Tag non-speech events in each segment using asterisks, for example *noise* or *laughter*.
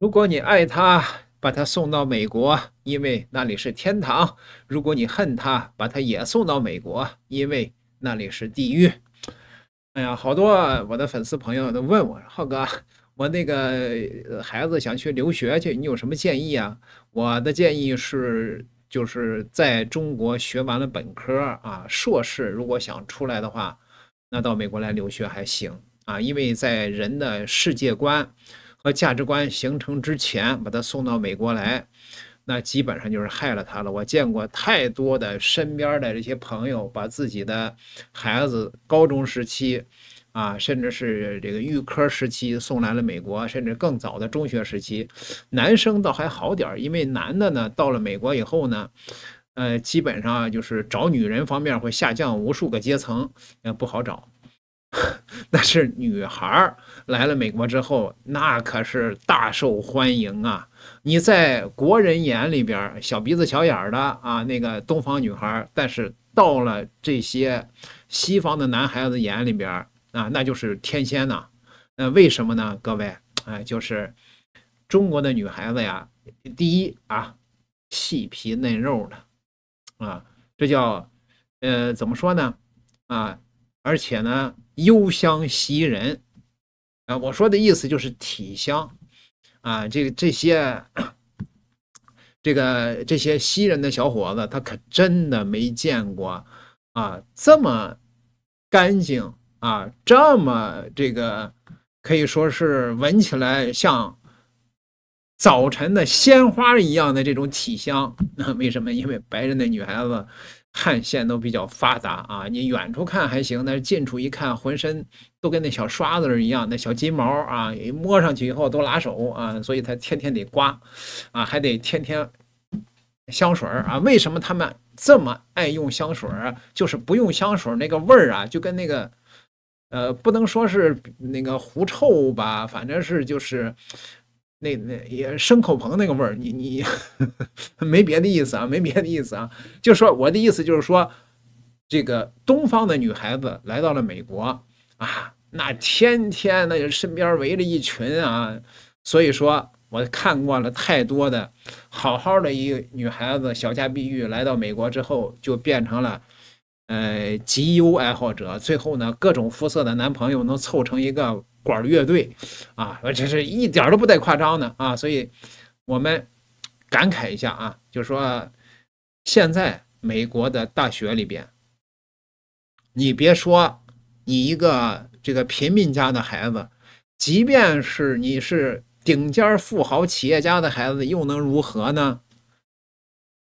如果你爱他，把他送到美国，因为那里是天堂；如果你恨他，把他也送到美国，因为那里是地狱。哎呀，好多我的粉丝朋友都问我，浩哥，我那个孩子想去留学去，你有什么建议啊？我的建议是，就是在中国学完了本科啊，硕士，如果想出来的话，那到美国来留学还行啊，因为在人的世界观。和价值观形成之前，把他送到美国来，那基本上就是害了他了。我见过太多的身边的这些朋友，把自己的孩子高中时期，啊，甚至是这个预科时期送来了美国，甚至更早的中学时期，男生倒还好点因为男的呢，到了美国以后呢，呃，基本上就是找女人方面会下降无数个阶层，呃，不好找。那 *laughs* 是女孩儿来了美国之后，那可是大受欢迎啊！你在国人眼里边小鼻子小眼儿的啊，那个东方女孩儿，但是到了这些西方的男孩子眼里边啊，那就是天仙呐！那为什么呢？各位，哎，就是中国的女孩子呀，第一啊，细皮嫩肉的啊，这叫呃，怎么说呢？啊。而且呢，幽香袭人，啊，我说的意思就是体香，啊，这个这些，*clears throat* 这个这些西人的小伙子，他可真的没见过啊，这么干净啊，这么这个，可以说是闻起来像早晨的鲜花一样的这种体香。那 *laughs* 为什么？因为白人的女孩子。汗腺都比较发达啊，你远处看还行，但是近处一看，浑身都跟那小刷子一样，那小金毛啊，一摸上去以后都拉手啊，所以他天天得刮，啊，还得天天香水啊。为什么他们这么爱用香水就是不用香水那个味儿啊，就跟那个呃，不能说是那个狐臭吧，反正是就是。那那也牲口棚那个味儿，你你 *laughs* 没别的意思啊，没别的意思啊，就说我的意思就是说，这个东方的女孩子来到了美国啊，那天天那身边围着一群啊，所以说我看惯了太多的好好的一个女孩子小家碧玉来到美国之后就变成了呃集邮爱好者，最后呢各种肤色的男朋友能凑成一个。管乐队啊，我且是一点都不带夸张的啊，所以我们感慨一下啊，就说现在美国的大学里边，你别说你一个这个平民家的孩子，即便是你是顶尖富豪企业家的孩子，又能如何呢？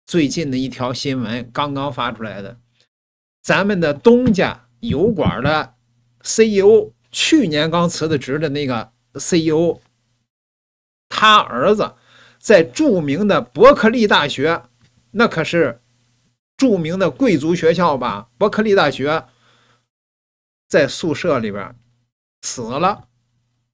最近的一条新闻刚刚发出来的，咱们的东家油管的 CEO。去年刚辞的职的那个 CEO，他儿子在著名的伯克利大学，那可是著名的贵族学校吧？伯克利大学在宿舍里边死了，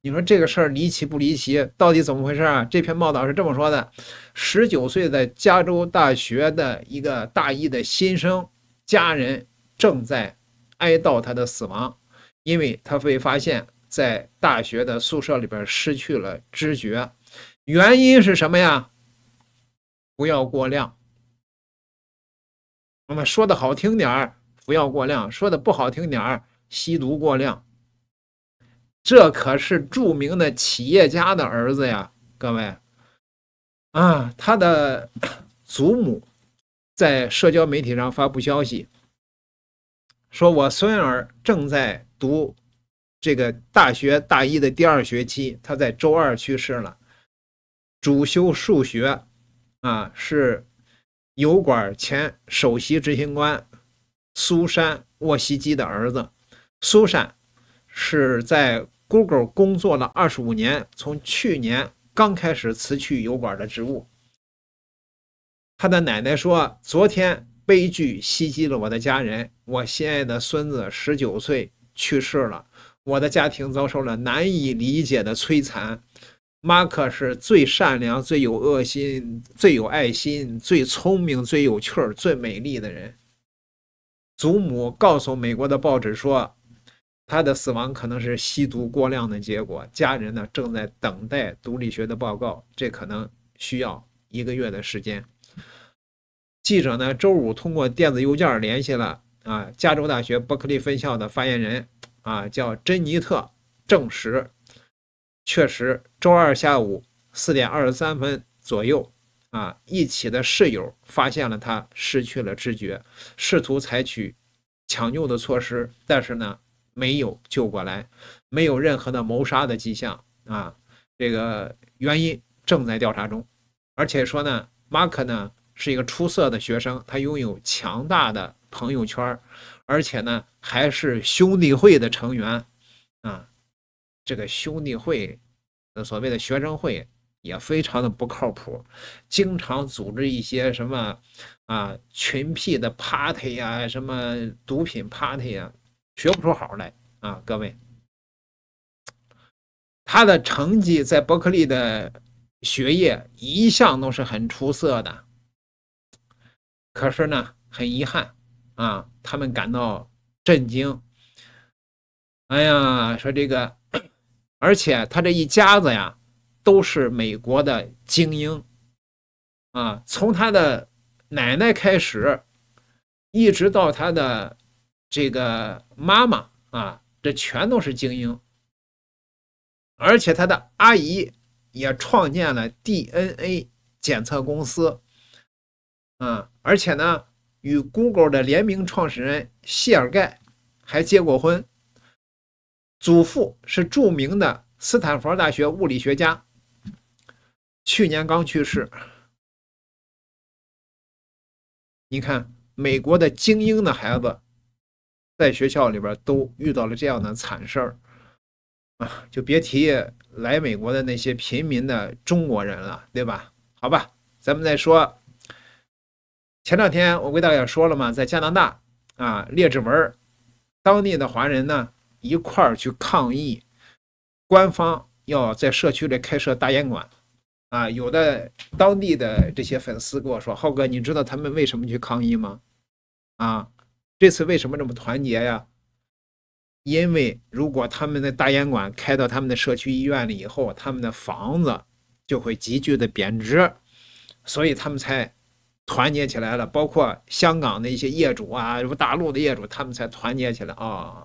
你说这个事儿离奇不离奇？到底怎么回事啊？这篇报道是这么说的：十九岁的加州大学的一个大一的新生，家人正在哀悼他的死亡。因为他会发现，在大学的宿舍里边失去了知觉，原因是什么呀？服药过量。那么说的好听点儿，服药过量；说的不好听点儿，吸毒过量。这可是著名的企业家的儿子呀，各位。啊，他的 *coughs* 祖母在社交媒体上发布消息，说我孙儿正在。读这个大学大一的第二学期，他在周二去世了。主修数学，啊，是油管前首席执行官苏珊沃西基的儿子。苏珊是在 Google 工作了二十五年，从去年刚开始辞去油管的职务。他的奶奶说：“昨天悲剧袭击了我的家人，我心爱的孙子十九岁。”去世了，我的家庭遭受了难以理解的摧残。马克是最善良、最有恶心、最有爱心、最聪明、最有趣儿、最美丽的人。祖母告诉美国的报纸说，他的死亡可能是吸毒过量的结果。家人呢，正在等待毒理学的报告，这可能需要一个月的时间。记者呢，周五通过电子邮件联系了。啊，加州大学伯克利分校的发言人啊，叫珍妮特证实，确实，周二下午四点二十三分左右啊，一起的室友发现了他失去了知觉，试图采取抢救的措施，但是呢，没有救过来，没有任何的谋杀的迹象啊，这个原因正在调查中，而且说呢，马克呢是一个出色的学生，他拥有强大的。朋友圈而且呢，还是兄弟会的成员啊。这个兄弟会，所谓的学生会也非常的不靠谱，经常组织一些什么啊群 P 的 party 呀，什么毒品 party 呀，学不出好来啊。各位，他的成绩在伯克利的学业一向都是很出色的，可是呢，很遗憾。啊，他们感到震惊。哎呀，说这个，而且他这一家子呀，都是美国的精英啊，从他的奶奶开始，一直到他的这个妈妈啊，这全都是精英。而且他的阿姨也创建了 DNA 检测公司啊，而且呢。与 Google 的联名创始人谢尔盖还结过婚，祖父是著名的斯坦福大学物理学家，去年刚去世。你看，美国的精英的孩子在学校里边都遇到了这样的惨事儿啊，就别提来美国的那些贫民的中国人了，对吧？好吧，咱们再说。前两天我给大家说了嘛，在加拿大啊列治文，当地的华人呢一块儿去抗议，官方要在社区里开设大烟馆，啊，有的当地的这些粉丝跟我说：“浩哥，你知道他们为什么去抗议吗？啊，这次为什么这么团结呀？因为如果他们的大烟馆开到他们的社区医院里以后，他们的房子就会急剧的贬值，所以他们才。”团结起来了，包括香港的一些业主啊，大陆的业主，他们才团结起来啊！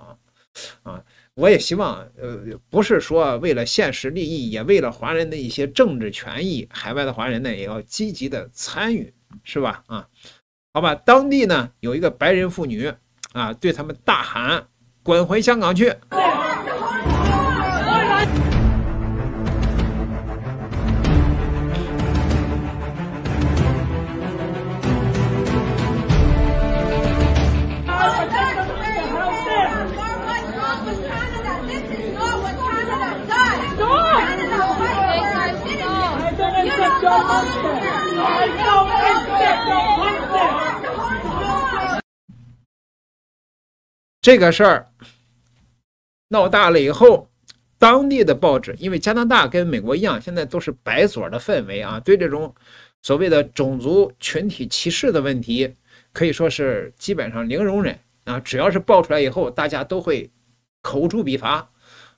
啊，我也希望，呃，不是说为了现实利益，也为了华人的一些政治权益，海外的华人呢也要积极的参与，是吧？啊，好吧，当地呢有一个白人妇女啊，对他们大喊：“滚回香港去！”这个事儿闹大了以后，当地的报纸，因为加拿大跟美国一样，现在都是白左的氛围啊，对这种所谓的种族群体歧视的问题，可以说是基本上零容忍啊。只要是爆出来以后，大家都会口诛笔伐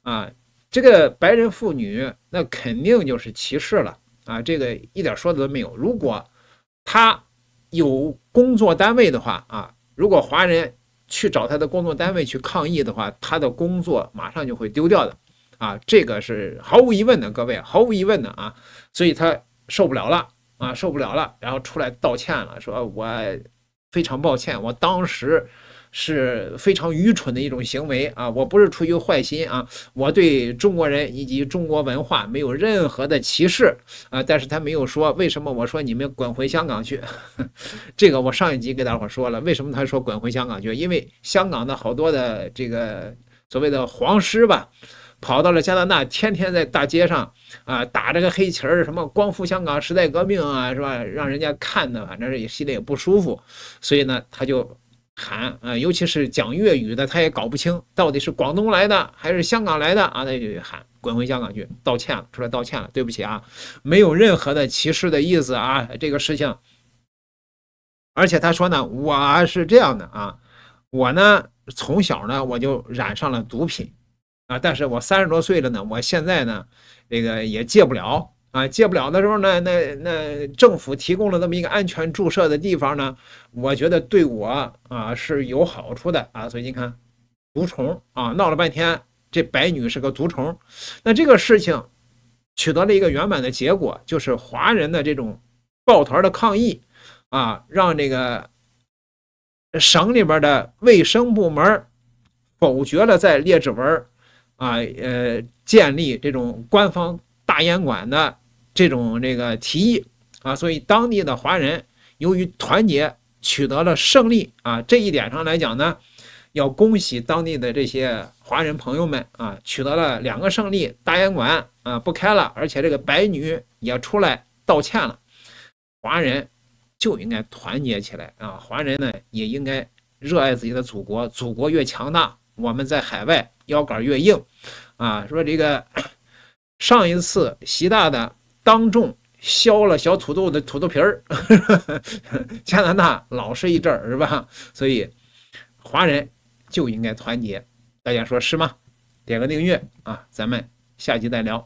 啊。这个白人妇女，那肯定就是歧视了。啊，这个一点说的都没有。如果他有工作单位的话，啊，如果华人去找他的工作单位去抗议的话，他的工作马上就会丢掉的。啊，这个是毫无疑问的，各位，毫无疑问的啊。所以他受不了了，啊，受不了了，然后出来道歉了，说我非常抱歉，我当时。是非常愚蠢的一种行为啊！我不是出于坏心啊，我对中国人以及中国文化没有任何的歧视啊。但是他没有说为什么我说你们滚回香港去，*laughs* 这个我上一集给大伙说了。为什么他说滚回香港去？因为香港的好多的这个所谓的黄师吧，跑到了加拿大，天天在大街上啊打着个黑旗儿，什么光复香港、时代革命啊，是吧？让人家看的，反正也心里也不舒服，所以呢，他就。喊啊，尤其是讲粤语的，他也搞不清到底是广东来的还是香港来的啊，他就喊滚回香港去道歉了，出来道歉了，对不起啊，没有任何的歧视的意思啊，这个事情。而且他说呢，我是这样的啊，我呢从小呢我就染上了毒品啊，但是我三十多岁了呢，我现在呢这个也戒不了。啊，戒不了的时候呢，那那政府提供了这么一个安全注射的地方呢，我觉得对我啊是有好处的啊。所以你看，毒虫啊闹了半天，这白女是个毒虫，那这个事情取得了一个圆满的结果，就是华人的这种抱团的抗议啊，让这个省里边的卫生部门否决了在列治文啊，呃，建立这种官方。大烟馆的这种这个提议啊，所以当地的华人由于团结取得了胜利啊，这一点上来讲呢，要恭喜当地的这些华人朋友们啊，取得了两个胜利，大烟馆啊不开了，而且这个白女也出来道歉了，华人就应该团结起来啊，华人呢也应该热爱自己的祖国，祖国越强大，我们在海外腰杆越硬啊，说这个。上一次习大大当众削了小土豆的土豆皮儿，*laughs* 加拿大老实一阵儿是吧？所以，华人就应该团结，大家说是吗？点个订阅啊，咱们下期再聊。